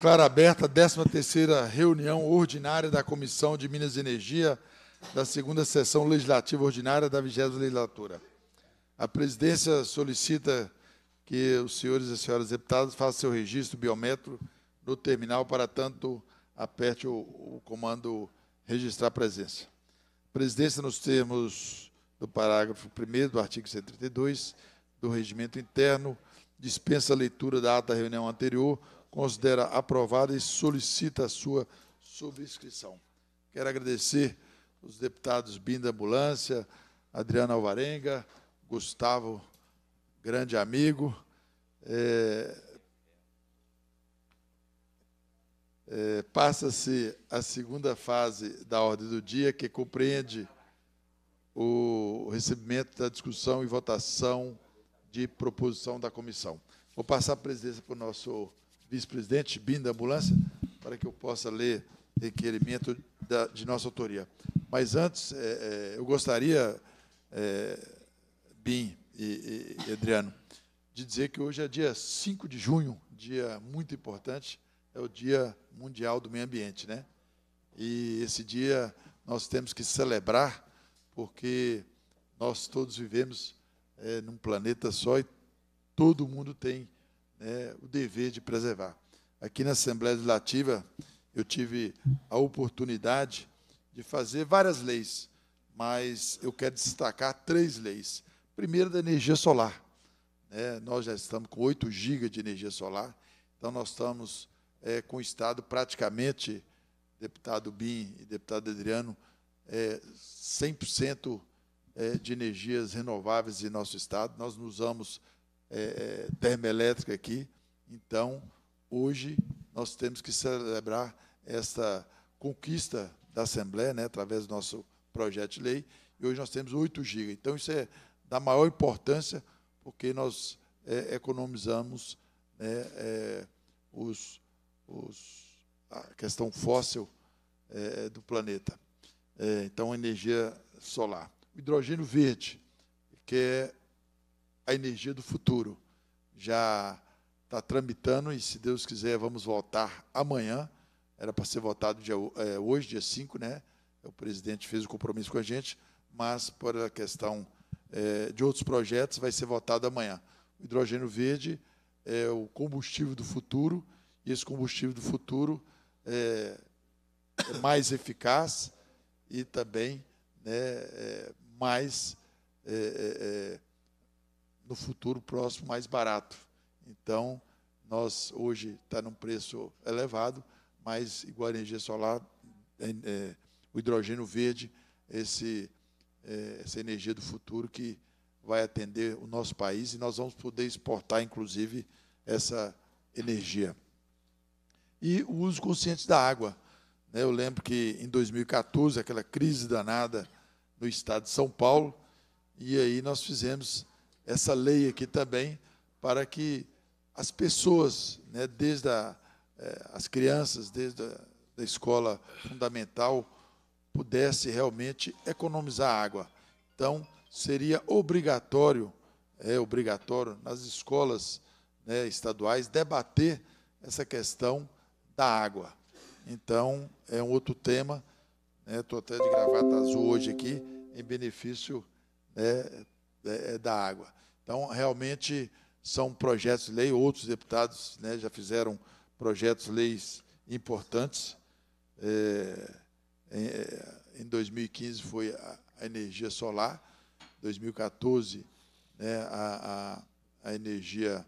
Clara aberta, 13ª reunião ordinária da Comissão de Minas e Energia da segunda sessão legislativa ordinária da 20 legislatura. A presidência solicita que os senhores e senhoras deputados façam seu registro biométrico no terminal, para tanto aperte o, o comando registrar presença. A presidência, nos termos do parágrafo 1 do artigo 132 do Regimento Interno, dispensa a leitura da ata da reunião anterior, considera aprovada e solicita a sua subscrição. Quero agradecer os deputados Binda Ambulância, Adriana Alvarenga, Gustavo, grande amigo. É, é, Passa-se a segunda fase da ordem do dia, que compreende o recebimento da discussão e votação de proposição da comissão. Vou passar a presidência para o nosso vice-presidente BIM da ambulância, para que eu possa ler requerimento da, de nossa autoria. Mas antes, é, é eu gostaria, é, BIM e, e Adriano, de dizer que hoje é dia 5 de junho, dia muito importante, é o Dia Mundial do Meio Ambiente, né? E esse dia nós temos que celebrar, porque nós todos vivemos é, num planeta só e todo mundo tem né, o dever de preservar. Aqui na Assembleia Legislativa, eu tive a oportunidade de fazer várias leis, mas eu quero destacar três leis. Primeiro, da energia solar. Né. nós já estamos com 8 gigas de energia solar, então nós estamos é, com o Estado praticamente, deputado Bim e deputado Adriano, é, 100% é, de energias renováveis em nosso Estado. Nós nos usamos é, é, termoelétrica aqui. Então, hoje, nós temos que celebrar esta conquista da Assembleia, né, através do nosso projeto de lei, e hoje nós temos 8 GB. Então, isso é da maior importância, porque nós é, economizamos né, é, os, os, a questão fóssil é, do planeta. É, então, energia solar. O hidrogênio verde, que é a energia do futuro. Já está tramitando e, se Deus quiser, vamos votar amanhã. Era para ser votado dia, é, hoje, dia 5, né? O presidente fez o compromisso com a gente, mas por a questão é, de outros projetos, vai ser votado amanhã. O hidrogênio verde é o combustível do futuro, e esse combustível do futuro é, é mais eficaz e também né, é mais. É, é, é no futuro próximo mais barato. Então, nós hoje está num preço elevado, mas igual a energia solar, é, é, o hidrogênio verde, esse, é, essa energia do futuro que vai atender o nosso país e nós vamos poder exportar, inclusive, essa energia. E o uso consciente da água. Né? Eu lembro que em 2014, aquela crise danada no estado de São Paulo, e aí nós fizemos essa lei aqui também, para que as pessoas, né, desde a, eh, as crianças, desde a da escola fundamental, pudessem realmente economizar água. Então, seria obrigatório, é obrigatório, nas escolas né, estaduais, debater essa questão da água. Então, é um outro tema. Estou né, até de gravata azul hoje aqui, em benefício né, é, é, da água. Então, realmente, são projetos de lei, outros deputados né, já fizeram projetos de leis importantes. É, em, é, em 2015 foi a, energia solar, 2014 né, a, a, a, energia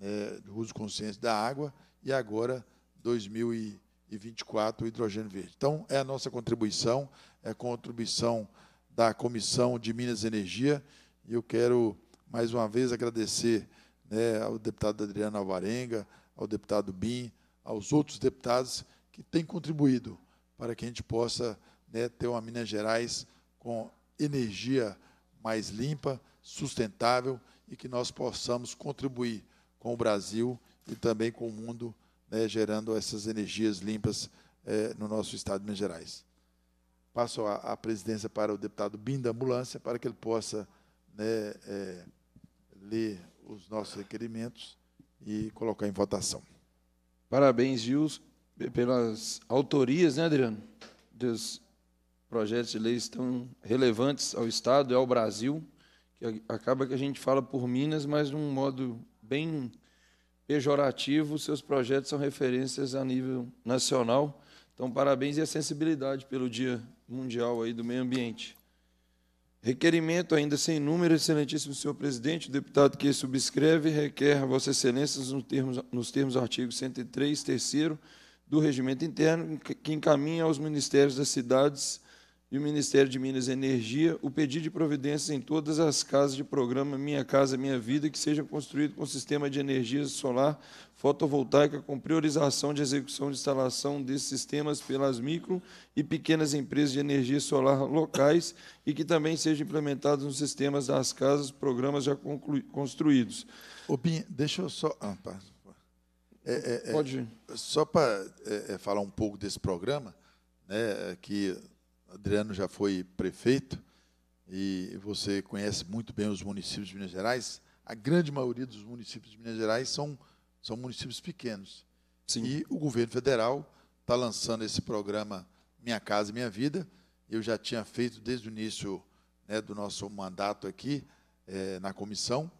né, do uso consciente da água e agora 2024 o hidrogênio verde. Então é a nossa contribuição, é a contribuição da Comissão de Minas e Energia e eu quero, mais uma vez, agradecer né, ao deputado Adriano Alvarenga, ao deputado Bim, aos outros deputados que têm contribuído para que a gente possa né, ter uma Minas Gerais com energia mais limpa, sustentável e que nós possamos contribuir com o Brasil e também com o mundo, né, gerando essas energias limpas é, no nosso estado de Minas Gerais. Passo a, a presidência para o deputado Bim da Ambulância, para que ele possa né, é, ler os nossos requerimentos e colocar em votação. Parabéns, Gils, pelas autorias, né, Adriano, dos projetos de leis tão relevantes ao Estado e ao Brasil, que acaba que a gente fala por Minas, mas de um modo bem pejorativo, seus projetos são referências a nível nacional. Então, parabéns e a sensibilidade pelo Dia Mundial aí do Meio Ambiente. Requerimento ainda sem número, excelentíssimo senhor presidente, o deputado que subscreve requer a vossa excelência nos termos, nos termos do artigo 103, terceiro do regimento interno, que encaminha aos ministérios das cidades e o Ministério de Minas e Energia o pedido de providências em todas as casas de programa Minha Casa Minha Vida que seja construído com sistema de energia solar fotovoltaica com priorização de execução de instalação desses sistemas pelas micro e pequenas empresas de energia solar locais e que também sejam implementados nos sistemas das casas programas já construídos. Ô, Pinha, deixa eu só... Ah, tá. é, é, é, Pode. só para é, é, falar um pouco desse programa, né, que Adriano já foi prefeito e você conhece muito bem os municípios de Minas Gerais. A grande maioria dos municípios de Minas Gerais são, são municípios pequenos. Sim. E o governo federal está lançando esse programa Minha Casa Minha Vida. Eu já tinha feito desde o início né, do nosso mandato aqui é, na comissão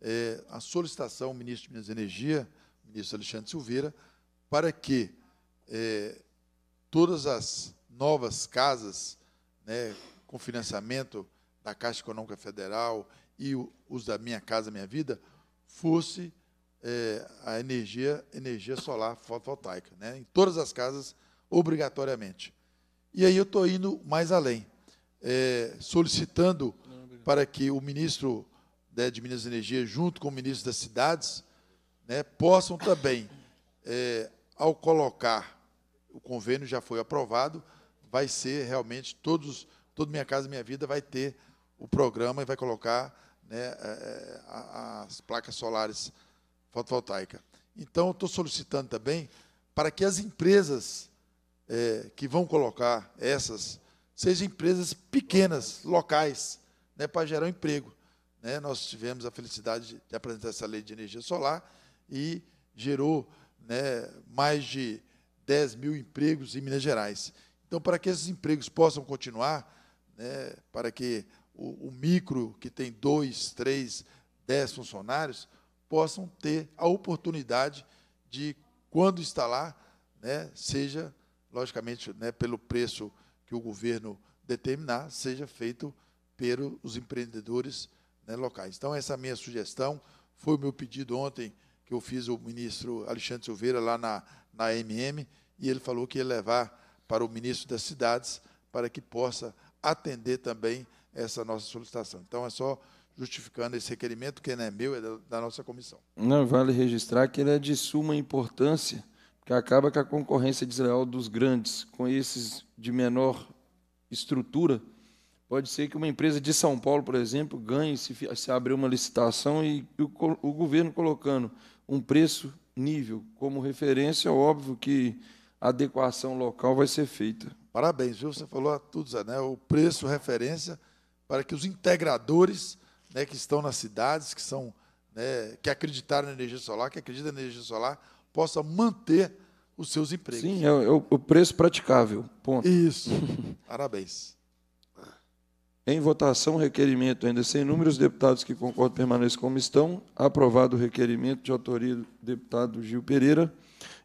é, a solicitação ao ministro de Minas e Energia, ministro Alexandre Silveira, para que é, todas as novas casas né, com financiamento da Caixa Econômica Federal e os da Minha Casa Minha Vida, fosse é, a energia, energia solar fotovoltaica, né, em todas as casas, obrigatoriamente. E aí eu estou indo mais além, é, solicitando para que o ministro né, de Minas e Energia, junto com o ministro das Cidades, né, possam também, é, ao colocar, o convênio já foi aprovado, vai ser realmente todos, toda minha casa, minha vida vai ter o programa e vai colocar né, é, é, as placas solares fotovoltaicas. Então, estou solicitando também para que as empresas é, que vão colocar essas sejam empresas pequenas, locais, né, para gerar um emprego. Né? Nós tivemos a felicidade de apresentar essa lei de energia solar e gerou né, mais de 10 mil empregos em Minas Gerais. Então, para que esses empregos possam continuar, né, para que o, o micro, que tem dois, três, dez funcionários, possam ter a oportunidade de, quando instalar, né, seja, logicamente, né, pelo preço que o governo determinar, seja feito pelos empreendedores né, locais. Então, essa é a minha sugestão. Foi o meu pedido ontem que eu fiz ao ministro Alexandre Silveira lá na, na MM, e ele falou que ia levar para o ministro das cidades, para que possa atender também essa nossa solicitação. Então, é só justificando esse requerimento, que não é meu, é da, nossa comissão. Não, vale registrar que ele é de suma importância, porque acaba com a concorrência desleal dos grandes com esses de menor estrutura. Pode ser que uma empresa de São Paulo, por exemplo, ganhe se, se abrir uma licitação e o, o governo colocando um preço nível como referência, óbvio que adequação local vai ser feita. Parabéns, viu? Você falou a tudo, Zé, né? O preço referência para que os integradores né, que estão nas cidades, que são né, que acreditaram na energia solar, que acreditam na energia solar, possam manter os seus empregos. Sim, é o, é o preço praticável. Ponto. Isso. Parabéns. Em votação, requerimento ainda sem números. deputados que concordam permaneçam como estão. Aprovado o requerimento de autoria do deputado Gil Pereira.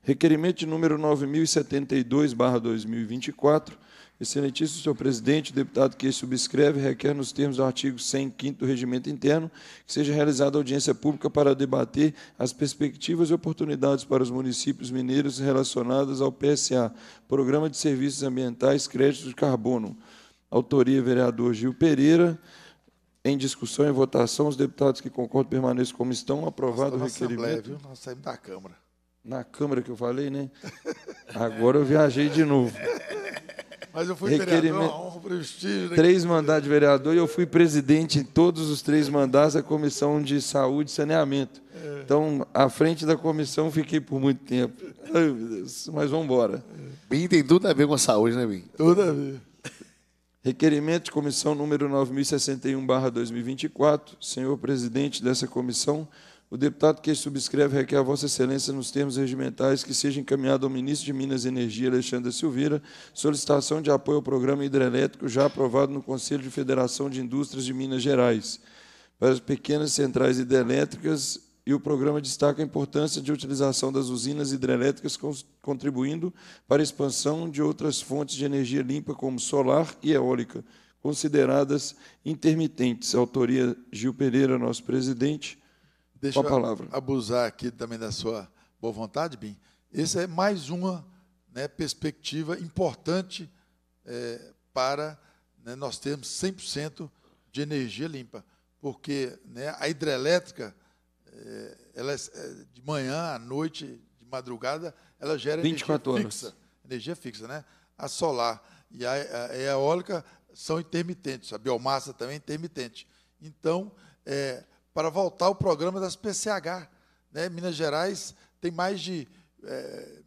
Requerimento de número 9072/2024. Excelentíssimo senhor presidente, o deputado que subscreve requer nos termos do artigo 105 do Regimento Interno que seja realizada audiência pública para debater as perspectivas e oportunidades para os municípios mineiros relacionadas ao PSA, Programa de Serviços Ambientais Créditos de Carbono. Autoria vereador Gil Pereira. Em discussão e votação, os deputados que concordam permaneçam como estão. Aprovado o requerimento. Assembleia, viu? Nós saímos da Câmara na câmera que eu falei, né? Agora eu viajei de novo. Mas eu fui Requerime... vereador, prestígio. Né? Três mandatos de vereador e eu fui presidente em todos os três mandatos da Comissão de Saúde e Saneamento. É. Então, à frente da comissão fiquei por muito tempo. Ai, meu Deus, mas vamos embora. BIM tem tudo a ver com a saúde, né, BIM? Tudo a ver. Requerimento de comissão número 9061, 2024. Senhor presidente dessa comissão, o deputado que subscreve requer a Vossa Excelência, nos termos regimentais, que seja encaminhado ao ministro de Minas e Energia, Alexandre Silveira, solicitação de apoio ao programa hidrelétrico já aprovado no Conselho de Federação de Indústrias de Minas Gerais para as pequenas centrais hidrelétricas e o programa destaca a importância de utilização das usinas hidrelétricas, contribuindo para a expansão de outras fontes de energia limpa, como solar e eólica, consideradas intermitentes. Autoria Gil Pereira, nosso presidente. Deixa a palavra? eu abusar aqui também da sua boa vontade, Bim. Essa é mais uma né, perspectiva importante é, para né, nós termos 100% de energia limpa, porque né, a hidrelétrica, é, ela, é, é de manhã à noite, de madrugada, ela gera energia horas. fixa. Energia fixa, né? A solar e a, a, a eólica são intermitentes, a biomassa também é intermitente. Então, é, para voltar ao programa das PCH. Né? Minas Gerais tem mais de, é,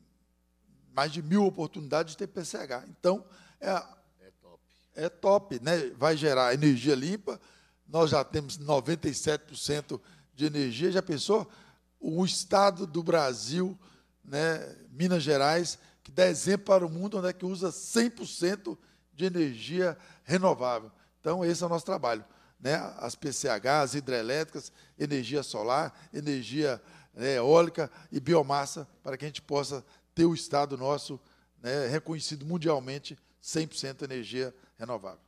mais de mil oportunidades de ter PCH. Então, é, é top. É top, né? vai gerar energia limpa. Nós já temos 97% de energia. Já pensou? O estado do Brasil, né, Minas Gerais, que dá exemplo para o mundo, onde é que usa 100% de energia renovável. Então, esse é o nosso trabalho né, as PCH, as hidrelétricas, energia solar, energia né, eólica e biomassa, para que a gente possa ter o Estado nosso né, reconhecido mundialmente 100% energia renovável.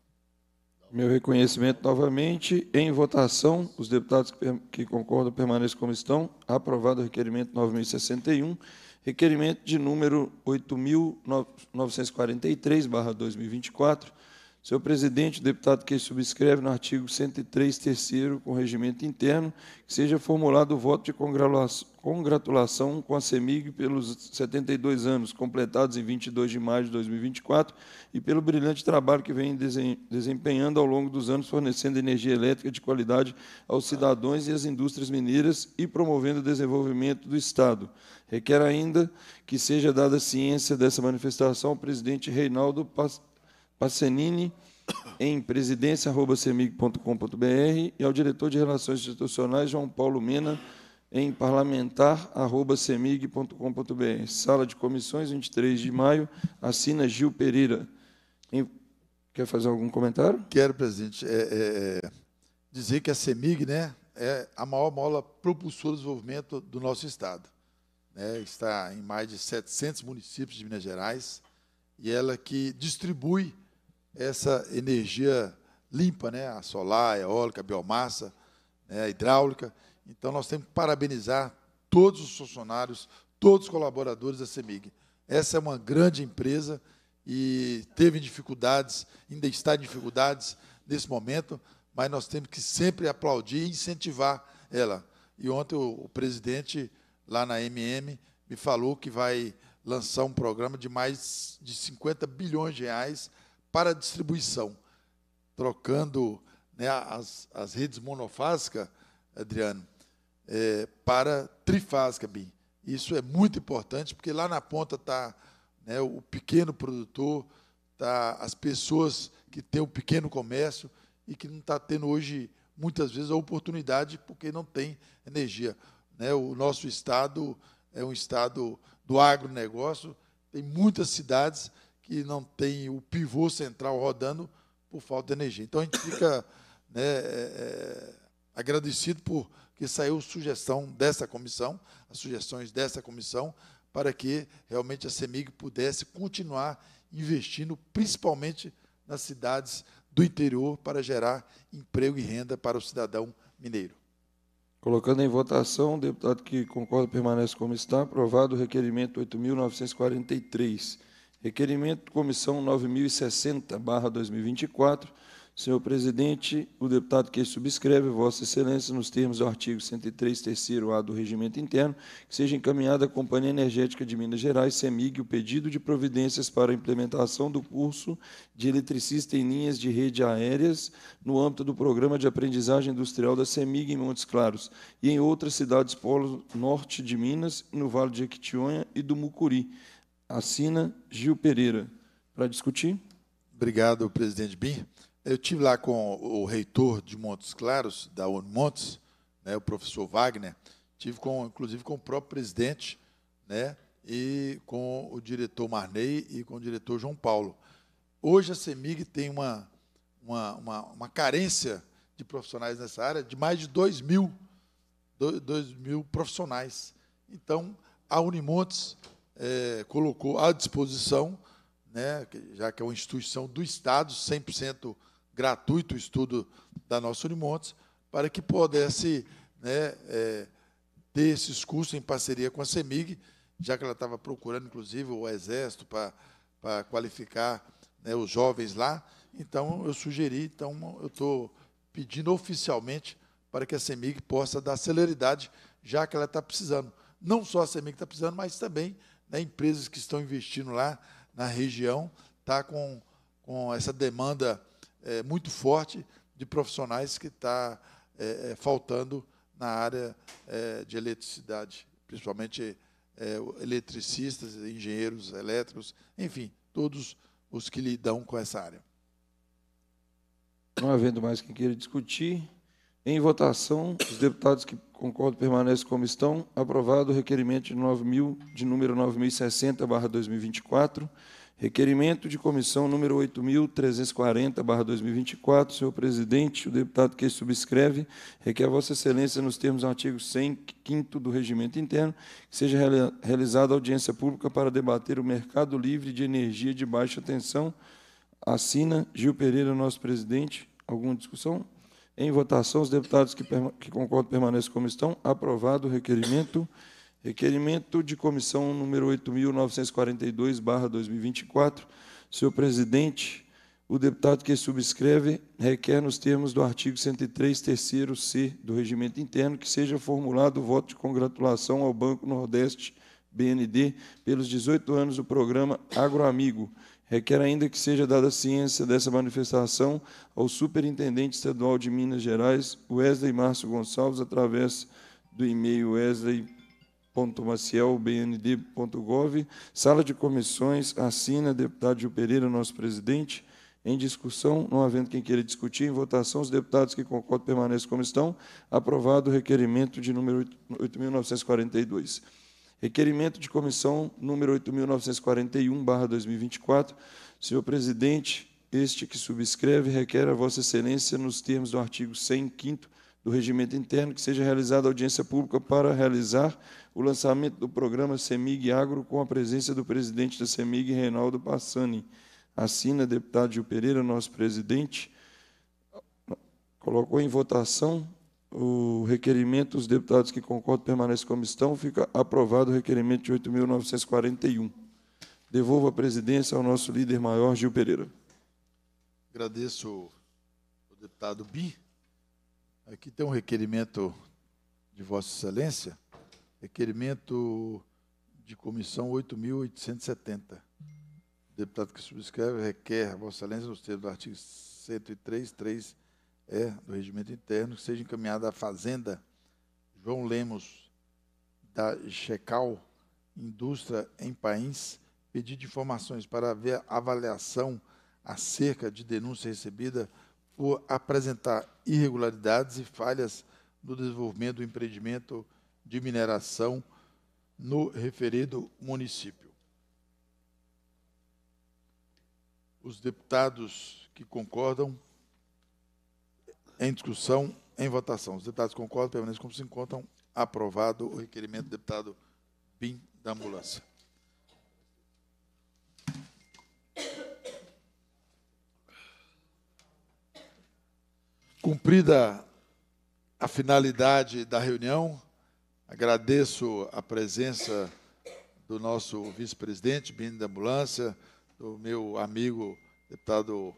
Meu reconhecimento novamente. Em votação, os deputados que concordam permaneçam como estão. Aprovado o requerimento 9061, requerimento de número 8943/2024 Senhor presidente, o deputado que subscreve no artigo 103, terceiro, com regimento interno, que seja formulado o voto de congratulação com a CEMIG pelos 72 anos, completados em 22 de maio de 2024, e pelo brilhante trabalho que vem desempenhando ao longo dos anos, fornecendo energia elétrica de qualidade aos cidadãos e às indústrias mineiras e promovendo o desenvolvimento do Estado. Requer ainda que seja dada ciência dessa manifestação ao presidente Reinaldo Pastor Passenini em presidência@semig.com.br e ao diretor de Relações Institucionais João Paulo Mena em parlamentar@semig.com.br. Sala de comissões 23 de maio, assina Gil Pereira. Em... Quer fazer algum comentário? Quero, presidente. É, é, é dizer que a CEMIG né, é a maior mola propulsora do desenvolvimento do nosso Estado. É, está em mais de 700 municípios de Minas Gerais e ela que distribui essa energia limpa, né? a solar, a eólica, a biomassa, né? a hidráulica. Então, nós temos que parabenizar todos os funcionários, todos os colaboradores da CEMIG. Essa é uma grande empresa e teve dificuldades, ainda está em dificuldades nesse momento, mas nós temos que sempre aplaudir e incentivar ela. E ontem o, o presidente, lá na MM, me falou que vai lançar um programa de mais de 50 bilhões de reais para distribuição, trocando né, as, as redes monofásicas, Adriano, é, para trifásica, Bim. Isso é muito importante, porque lá na ponta está né, o pequeno produtor, tá as pessoas que têm o um pequeno comércio e que não está tendo hoje, muitas vezes, a oportunidade porque não tem energia. Né, o nosso estado é um estado do agronegócio, tem muitas cidades que não tem o pivô central rodando por falta de energia. Então a gente fica né, é, é, agradecido por que saiu sugestão dessa comissão, as sugestões dessa comissão, para que realmente a CEMIG pudesse continuar investindo, principalmente nas cidades do interior, para gerar emprego e renda para o cidadão mineiro. Colocando em votação, o deputado que concorda permanece como está, aprovado o requerimento 8.943. Requerimento Comissão 9060/2024. Senhor presidente, o deputado que subscreve, Vossa Excelência, nos termos do artigo 103, terceiro A do Regimento Interno, que seja encaminhada à Companhia Energética de Minas Gerais, CEMIG, o pedido de providências para a implementação do curso de eletricista em linhas de rede aéreas no âmbito do Programa de Aprendizagem Industrial da CEMIG em Montes Claros e em outras cidades polo norte de Minas, no Vale de Equitionha e do Mucuri, assina Gil Pereira. Para discutir? Obrigado, presidente Bim. Eu tive lá com o reitor de Montes Claros, da ONU Montes, né, o professor Wagner, tive com, inclusive com o próprio presidente, né, e com o diretor Marney e com o diretor João Paulo. Hoje a CEMIG tem uma, uma, uma, uma carência de profissionais nessa área de mais de 2 mil, 2 mil profissionais. Então, a Unimontes é, colocou à disposição, né, já que é uma instituição do Estado, 100% gratuito o estudo da nossa Unimontes, para que pudesse né, é, ter esses cursos em parceria com a CEMIG, já que ela estava procurando, inclusive, o Exército para, para qualificar né, os jovens lá. Então, eu sugeri, então, eu estou pedindo oficialmente para que a CEMIG possa dar celeridade, já que ela está precisando. Não só a CEMIG está precisando, mas também né, empresas que estão investindo lá na região, está com, com essa demanda é, muito forte de profissionais que está é, é, faltando na área é, de eletricidade, principalmente é, eletricistas, engenheiros elétricos, enfim, todos os que lidam com essa área. Não havendo mais quem queira discutir, em votação, os deputados que concordam permanecem como estão. Aprovado o requerimento de, 9 de número 9060, barra 2024. Requerimento de comissão número 8.340, barra 2024. Senhor presidente, o deputado que subscreve requer a Vossa Excelência, nos termos do artigo 105 do Regimento Interno, que seja realizada audiência pública para debater o mercado livre de energia de baixa tensão. Assina Gil Pereira, nosso presidente. Alguma discussão? Em votação, os deputados que, que concordam permaneçam como estão. Aprovado o requerimento. Requerimento de comissão número 8.942-2024. Senhor presidente, o deputado que subscreve requer, nos termos do artigo 103, terceiro C do regimento interno, que seja formulado o voto de congratulação ao Banco Nordeste, BND, pelos 18 anos do programa Agroamigo, requer ainda que seja dada ciência dessa manifestação ao Superintendente Estadual de Minas Gerais, Wesley Márcio Gonçalves, através do e-mail wesley.maciel.bnd.gov, sala de comissões, assina, deputado Gil Pereira, nosso presidente, em discussão, não havendo quem queira discutir, em votação, os deputados que concordam permanecem como estão. Aprovado o requerimento de número 8.942. Requerimento de comissão número 8.941-2024. Senhor presidente, este que subscreve requer a Vossa Excelência, nos termos do artigo 105 do Regimento Interno, que seja realizada audiência pública para realizar o lançamento do programa CEMIG Agro com a presença do presidente da CEMIG, Reinaldo Passani. Assina, deputado Gil Pereira, nosso presidente. Colocou em votação o requerimento, os deputados que concordam permanecem como estão, fica aprovado o requerimento de 8.941. Devolvo a presidência ao nosso líder maior, Gil Pereira. Agradeço ao deputado Bi. Aqui tem um requerimento de Vossa Excelência, requerimento de comissão 8.870. O deputado que subscreve requer Vossa Excelência, nos termos do artigo 103, 3 é, do Regimento Interno, que seja encaminhada à Fazenda João Lemos, da Checal Indústria em País, pedir informações para haver avaliação acerca de denúncia recebida por apresentar irregularidades e falhas no desenvolvimento do empreendimento de mineração no referido município. Os deputados que concordam em discussão, em votação. Os deputados concordam, permanecem como se encontram. Aprovado o requerimento do deputado Bim da ambulância. Cumprida a finalidade da reunião, agradeço a presença do nosso vice-presidente, Bim da Ambulância, do meu amigo deputado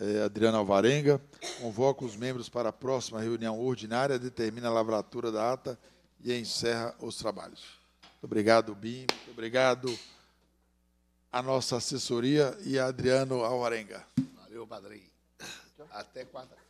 eh, Adriana Alvarenga, convoca os membros para a próxima reunião ordinária, determina a lavratura da ata e encerra os trabalhos. Muito obrigado, BIM, muito obrigado à nossa assessoria e a Adriano Alvarenga. Valeu, padrinho. Até quarta-feira.